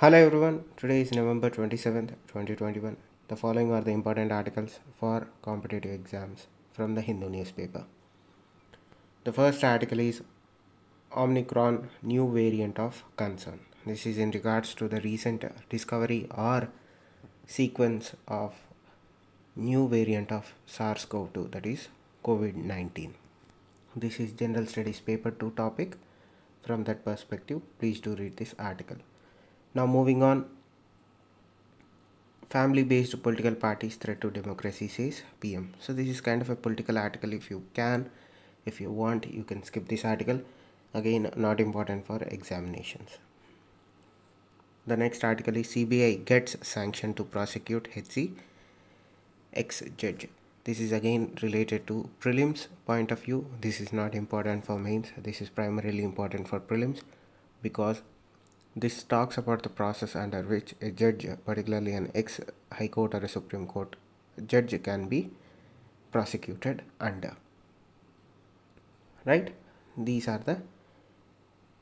Hello everyone, today is November 27th, 2021. The following are the important articles for competitive exams from the Hindu newspaper. The first article is Omicron new variant of concern. This is in regards to the recent discovery or sequence of new variant of SARS-CoV-2 that is COVID-19. This is general studies paper 2 topic. From that perspective, please do read this article. Now moving on, family-based political parties threat to democracy says PM. So this is kind of a political article if you can, if you want, you can skip this article. Again, not important for examinations. The next article is CBI gets sanction to prosecute HC ex-judge. This is again related to prelims point of view. This is not important for mains. This is primarily important for prelims because this talks about the process under which a judge, particularly an ex High Court or a Supreme Court judge, can be prosecuted under. Right? These are the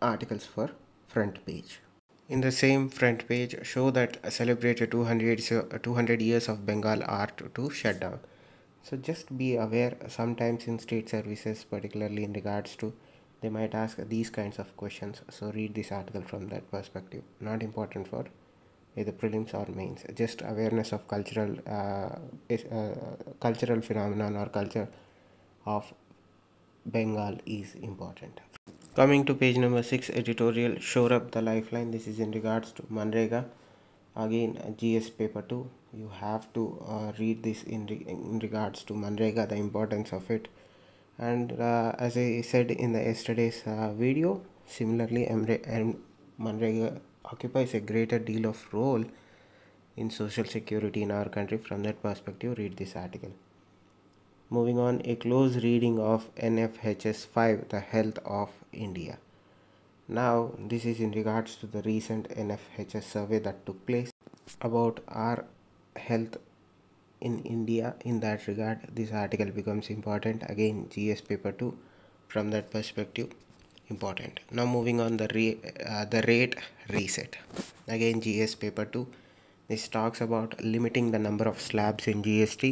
articles for front page. In the same front page, show that celebrated 200, 200 years of Bengal art to shut down. So just be aware sometimes in state services, particularly in regards to they might ask these kinds of questions so read this article from that perspective not important for either prelims or mains just awareness of cultural uh, is, uh, cultural phenomenon or culture of bengal is important coming to page number 6 editorial shore up the lifeline this is in regards to manrega again gs paper 2 you have to uh, read this in, re in regards to manrega the importance of it and uh, as I said in the yesterday's uh, video similarly MRE Manrega occupies a greater deal of role in social security in our country from that perspective read this article moving on a close reading of nfhs 5 the health of india now this is in regards to the recent nfhs survey that took place about our health in India in that regard this article becomes important again GS paper 2 from that perspective important now moving on the re, uh, the rate reset again GS paper 2 this talks about limiting the number of slabs in GST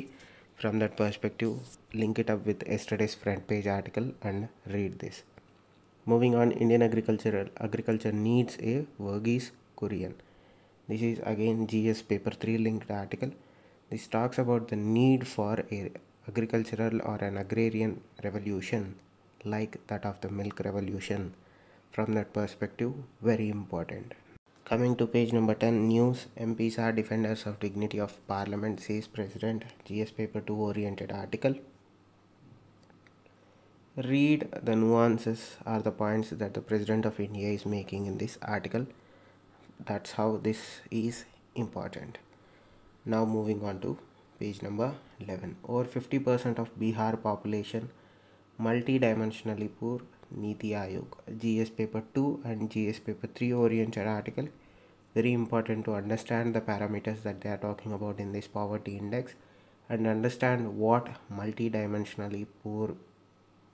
from that perspective link it up with yesterday's front page article and read this moving on Indian agricultural agriculture needs a Verghese Korean this is again GS paper 3 linked article this talks about the need for a agricultural or an agrarian revolution like that of the milk revolution. From that perspective, very important. Coming to page number 10, news, MPs are defenders of dignity of parliament, says President, GS paper 2 oriented article. Read the nuances are the points that the President of India is making in this article. That's how this is important now moving on to page number 11 over 50% of Bihar population multidimensionally poor Niti Aayog GS paper 2 and GS paper 3 oriented article very important to understand the parameters that they are talking about in this poverty index and understand what multidimensionally poor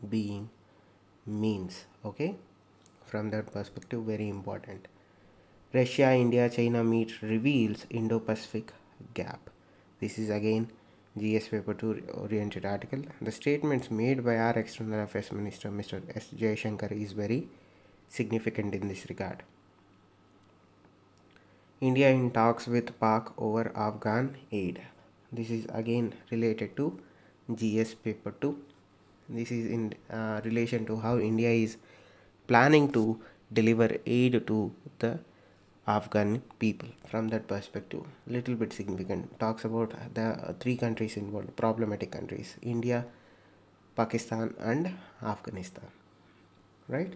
being means okay from that perspective very important Russia India China meet reveals Indo-Pacific gap. This is again GS paper 2 oriented article. The statements made by our external affairs minister Mr. S. Jayashankar is very significant in this regard. India in talks with Pak over Afghan aid. This is again related to GS paper 2. This is in uh, relation to how India is planning to deliver aid to the Afghan people from that perspective. Little bit significant. Talks about the three countries involved, problematic countries India, Pakistan, and Afghanistan. Right?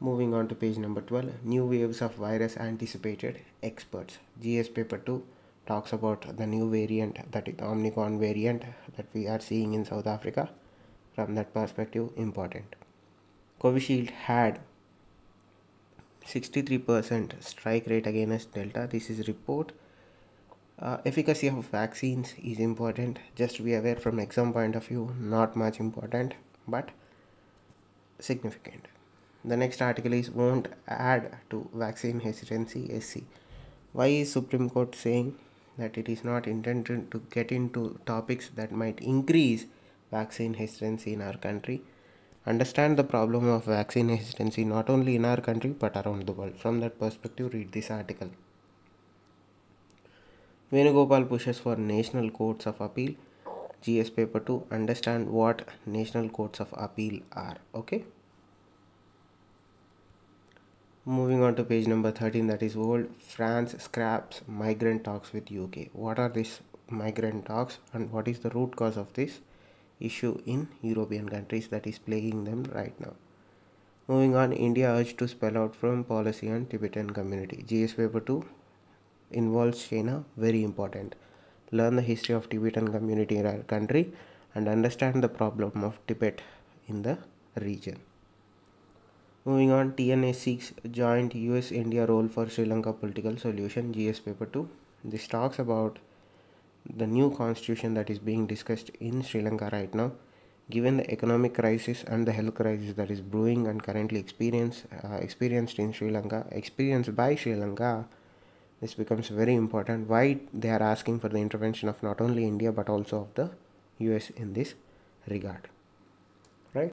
Moving on to page number 12 New waves of virus anticipated experts. GS paper 2 talks about the new variant that is the Omicron variant that we are seeing in South Africa. From that perspective, important. Covishield had 63% strike rate against Delta. This is report. Uh, efficacy of vaccines is important. Just be aware from exam point of view, not much important, but significant. The next article is won't add to vaccine hesitancy SC. Why is Supreme Court saying that it is not intended to get into topics that might increase vaccine hesitancy in our country? understand the problem of vaccine hesitancy not only in our country but around the world. From that perspective, read this article. Venugopal pushes for national courts of appeal. GS paper 2 understand what national courts of appeal are. Okay. Moving on to page number 13 that is old France scraps migrant talks with UK. What are these migrant talks and what is the root cause of this? issue in European countries that is plaguing them right now. Moving on, India urged to spell out from policy on Tibetan community. GS paper 2 involves China, very important. Learn the history of Tibetan community in our country and understand the problem of Tibet in the region. Moving on, TNA six joint US-India role for Sri Lanka political solution, GS paper 2. This talks about the new constitution that is being discussed in Sri Lanka right now, given the economic crisis and the health crisis that is brewing and currently experience, uh, experienced in Sri Lanka, experienced by Sri Lanka, this becomes very important. Why they are asking for the intervention of not only India but also of the US in this regard. Right?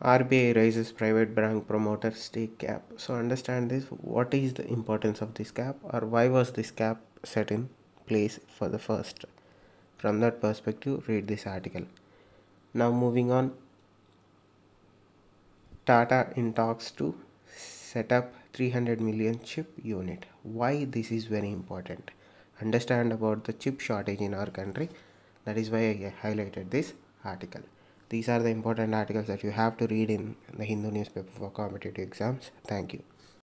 RBI raises private bank promoter stake cap. So understand this. What is the importance of this cap or why was this cap set in place for the first. From that perspective, read this article. Now moving on, Tata in talks to set up 300 million chip unit. Why this is very important? Understand about the chip shortage in our country. That is why I highlighted this article. These are the important articles that you have to read in the Hindu newspaper for competitive exams. Thank you.